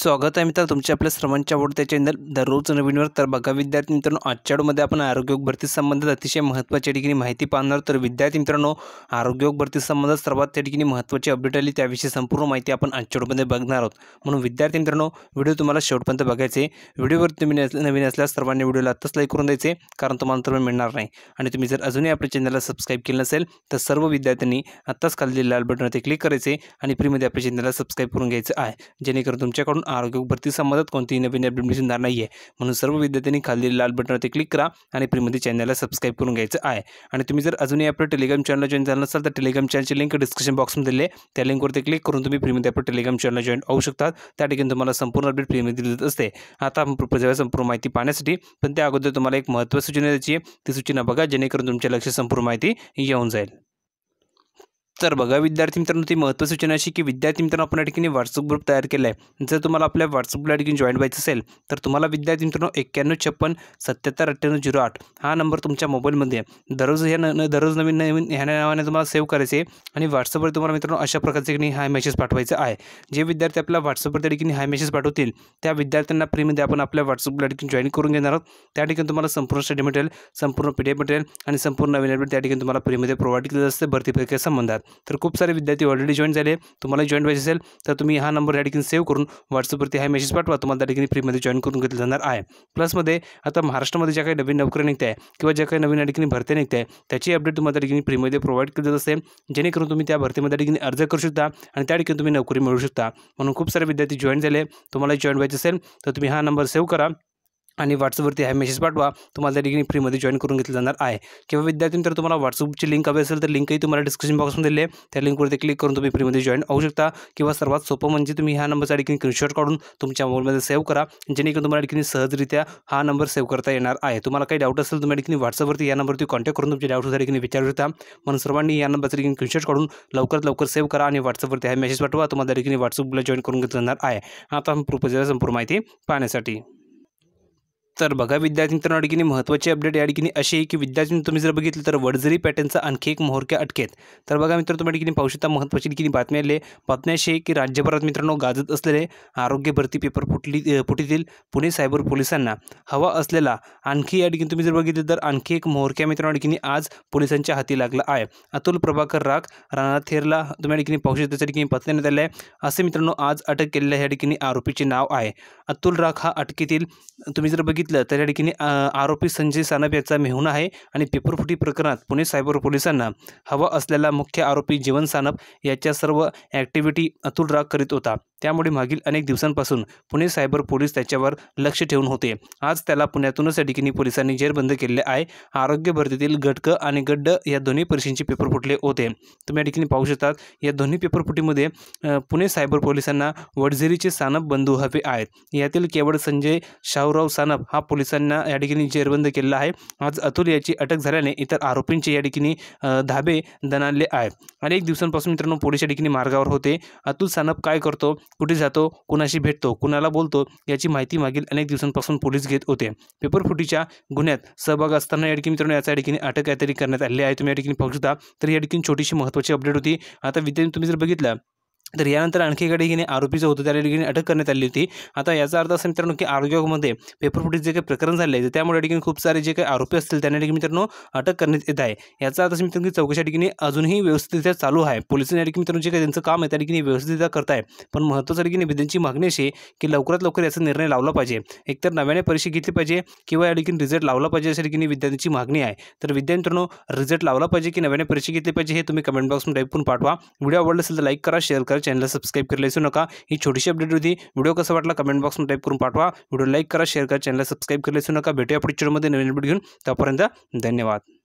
स्वागत आहे मित्रांनो तुमच्या आपल्या सर्वांच्या आवडत्या चॅनल दररोज नवीनवर तर बघा विद्यार्थी मित्रांनो आजच्या आपण आरोग्य भरती संबंधित अतिशय महत्त्वाच्या ठिकाणी माहिती पाहणार तर विद्यार्थी मित्रांनो आरोग्य भरती संबंधात सर्वात त्या ठिकाणी महत्त्वाची अपडेट आली त्याविषयी संपूर्ण माहिती आपण आजच्या बघणार आहोत म्हणून विद्यार्थी मित्रांनो व्हिडिओ तुम्हाला शेवटपर्यंत बघायचे व्हिडिओवर तुम्ही नवीन असल्यास सर्वांनी व्हिडिओला आत्ताच लाईक करून द्यायचे कारण तुम्हाला तर मिळणार नाही आणि तुम्ही जर अजूनही आपल्या चॅनलला सबस्क्राईब केलं नसेल तर सर्व विद्यार्थ्यांनी आत्ताच खाली लाल बटनवरती क्लिक करायचे आणि फ्रीमध्ये आपल्या चॅनलला सबस्क्राईब करून घ्यायचं आहे जेणेकरून तुमच्याकडून करून आरोग्य भरतीचा मदत कोणतीही नवीन अपडेट मिळणार नाही आहे म्हणून सर्व विद्यार्थ्यांनी खाली लाल बटनवरती क्लिक करा आणि प्रीमध्ये चॅनलला सबस्क्राईब करून घ्यायचं आहे आणि तुम्ही जर अजूनही आपलं टेलिग्राम चॅनल जॉईन झालं नसाल तर टेलिग्राम चॅनलची लिंक डिस्क्रिप्शन बॉक्समध्ये दिली त्या लिंकवरती क्लिक करून तुम्ही प्रीमती आपलं टेलिग्राम चॅनल जॉईन होऊ शकतात त्या ठिकाणी तुम्हाला संपूर्ण अपडेट फ्रीमध्ये दिली असते आता आपण संपूर्ण माहिती पाहण्यासाठी पण त्या अगोदर तुम्हाला एक महत्त्व सूचना द्यायची आहे ती सूचना बघा जेणेकरून तुमच्या लक्ष संपूर्ण माहिती येऊन जाईल तर बघा विद्यार्थी मित्रांनो ती महत्त्व सूचना अशी की विद्यार्थी मित्रांनो आपण या ठिकाणी व्हॉट्सअप ग्रुप तयार केला आहे जर तुम्हाला आपल्या व्हॉट्सअपला ठिकाणी जॉईन व्हायचं असेल तर तुम्हाला विद्यार्थी मित्रांनो एक्क्याण्णव छप्पन सत्याहत्तर अठ्ठ्याण्णव झिरो आठ हा नंबर तुमच्या मोबाईलमध्ये आहे दररोज ह्या न दररोज नवीन नवीन ह्या नावाने तुम्हाला सेव्ह करायचे आहे आणि व्हॉट्सअपवर तुम्हाला मित्रांनो अशा प्रकारचे ठिकाणी हा मेसेज पाठवायचा आहे जे विद्यार्थी आपल्या व्हॉट्सअपवर त्या ठिकाणी हा मेसेज पाठवतील त्या विद्यार्थ्यांना फ्रीमध्ये आपण आपल्या व्हॉट्सअपला ठिकाणी जॉईन करून घेणार आहोत त्या ठिकाणी तुम्हाला संपूर्ण स्टडी मटेरियल संपूर्ण पी डी मटेरियल आणि संपूर्ण नवीन त्या ठिकाणी तुम्हाला फ्रीमध्ये प्रोव्हाइड केलं असते भरती प्रक्रिया संबंधात तो खूब सारे विद्यार्थी ऑलरेडी जॉईन झाले तुम्हाला जॉइन पाहिजे असेल तर तुम्ही हा नंबर या ठिकाणी सेव्ह करून व्हॉट्सअपवरती हा मेसेज पाठवा तुम्हाला त्या ठिकाणी फ्रीमध्ये जॉईन करून घेतलं जाणार आहे प्लसमध्ये आता महाराष्ट्रामध्ये ज्या काही नवीन नौकरी निकता है कि ज्या काही नवीन या ठिकाणी भरत्या निघत आहे त्याची अपडेट तुम्हारा त्या ठिकाणी फ्रीमध्ये प्रोव्हाइड केली जात असते जेणेकरून तुम्ही त्या भरतीमध्ये अर्ज करू शकता आणि त्या ठिकाणी तुम्ही नोकरी मिळू शकता म्हणून सारे विद्यार्थी जॉइन झाले तुम्हारा जॉइन व्हायचे असेल तर तुम्ही हा नंबर सेव करा आणि व्हॉट्सअपवरती आहे मेसेज पाठवा तुम्हाला त्या फ्री में जॉइन करून घेतलं जाणार आहे किंवा विद्यार्थी तुम्हारा तुम्हाला की लिंक हवी असेल तर लिंकही तुम्हाला डिस्क्रिप्शन बॉक्समध्ये दिली आहे त्या लिंकवरती क्लिक करून तुम्ही फ्रीमध्ये जॉइन होऊ शकता किंवा सर्वात सोपं म्हणजे तुम्ही ह्या नंबरच्या ठिकाणी स्क्रीनशॉट काढून मोबाइल मोबाईलमध्ये सेव्ह करा जेणेकरून तुम्हाला ठिकाणी सहजरित्या हा नंबर सेव करता येणार आहे तुम्हाला काही डाऊट असेल तुम्ही ठिकाणी व्हॉट्सअपवरती या नंबर कॉन्टॅक्ट करून तुमचे डाऊट सुद्धा ठिकाणी विचारू मन सर्वानी सर्वांनी या नंबरच्या ठिकाणी स्क्रीनशॉट काढून लवकरात लवकर सेव्ह करा आणि व्हॉट्सअपवरती हा मेसेज पाठवा तुम्हाला त्या व्हाट्सअप व्हॉट्सअपला जॉईन करून है आता हम प्रोपोजला संपूर्ण माहिती पाहण्यासाठी तर बघा विद्यार्थी मित्रांनो अडकीने महत्त्वाची अपडेट या ठिकाणी अशी आहे की विद्यार्थी तुम्ही जर बघितलं तर वडझरी पॅटर्नचा आणखी एक मोहरक्या अटकेत तर बघा मित्र तुम्ही ठिकाणी पाहू शकता महत्त्वाची ठिकाणी बातमी आली बातमी अशी आहे की राज्यभरात मित्रांनो गाजत असलेले आरोग्य भरती पेपर फुटली फुटीतील पुणे सायबर पोलिसांना हवा असलेला आणखी या ठिकाणी तुम्ही जर बघितलं तर आणखी एक मोहरक्या मित्रांनो ठिकाणी आज पोलिसांच्या हाती लागला आहे अतुल प्रभाकर राख राणा थेरला तुम्ही ठिकाणी पाहू शकता त्या ठिकाणी पत्र देण्यात आले आहे असे मित्रांनो आज अटक केलेल्या या ठिकाणी आरोपीचे नाव आहे अतुल राख हा अटकेतील तुम्ही जर बघितलं बघितलं तर या ठिकाणी आरोपी संजय सानप याचा मेहून आहे आणि पेपरफुटी प्रकरणात पुणे सायबर पोलिसांना हवा असलेला मुख्य आरोपी जीवन सानप याच्या सर्व ॲक्टिव्हिटी अतुल राग करीत होता त्यामुळे मागील अनेक दिवसांपासून पुणे सायबर पोलीस त्याच्यावर लक्ष ठेवून होते आज त्याला पुण्यातूनच या ठिकाणी पोलिसांनी जेरबंद केले आहे आरोग्य भरतीतील गटकं आणि गड्ड या दोन्ही परीक्षांचे पेपर फुटले होते तुम्ही या ठिकाणी पाहू शकतात या दोन्ही पेपरफुटीमध्ये पुणे सायबर पोलिसांना वडझेरीचे सानप बंधू हवे आहेत यातील केवळ संजय शाहूराव सानप हा पोलिसांना या ठिकाणी जेरबंद केलेला आहे आज अतुल याची अटक झाल्याने इतर आरोपींचे या ठिकाणी धाबे दणाले आहे अनेक दिवसांपासून मित्रांनो पोलीस या ठिकाणी मार्गावर होते अतुल सानप काय करतो कुठे जातो कुणाशी भेटतो कुणाला बोलतो याची माहिती मागील अनेक दिवसांपासून पोलीस घेत होते पेपर फुटीच्या गुन्ह्यात सहभाग असताना या ठिकाणी मित्रांनो याचा या ठिकाणी अटक काहीतरी करण्यात आली आहे तुम्ही या ठिकाणी पाहू शकता तर या ठिकाणी छोटीशी महत्त्वाची अपडेट होती आता विद्यार्थी तुम्ही जर बघितलं तर यानंतर आणखी एका ठिकाणी आरोपीचं होतं त्या ठिकाणी अटक करण्यात आली होती आता याचा अर्थ असा मित्रांनो की आरोग्यमध्ये पेपर जे काही प्रकरण झाले आहे त्यामुळे ठिकाणी खूप सारे जे काही आरोपी असतील त्यांना ठिकाणी मित्रांनो अटक करण्यात येत आहे याचा अर्थ मित्रांनो की चौकशा ठिकाणी अजूनही व्यवस्थितरित्या चालू आहे पोलिसांनी या ठिकाणी मित्रांनो जे काही त्यांचं काम आहे त्या ठिकाणी व्यवस्थितरित्या करत आहे पण महत्त्वाच्या ठिकाणी त्यांची मागणी अशी की लवकरात लवकर याचा निर्णय लावला पाहिजे एकतर नव्याने परीक्षा घेतली पाहिजे किंवा या ठिकाणी रिझल्ट लावला पाहिजे अशा ठिकाणी विद्यार्थ्यांची मागणी आहे तर विद्यार्थ्यांनो रिझल्ट लावला पाहिजे की नव्याने परीक्षा घेतली पाहिजे हे तुम्ही कमेंट बॉक्समध्ये टाईप करून पाठवा व्हिडिओ आवडला असेल तर लाईक करा शेअर करा चॅनलला सबस्क्राईब करायला विसरू नका ही छोटीशी अपडेट होती व्हिडिओ कसा वाटला कमेंट बॉक्समध्ये टाईप करून पाठवा व्हिडिओ लाईक करा शेअर करा चॅनलला सबस्क्राईब करायला विसरू नका भेटूया पुढच्या नवीन अपडेट घेऊन त्यापर्यंत धन्यवाद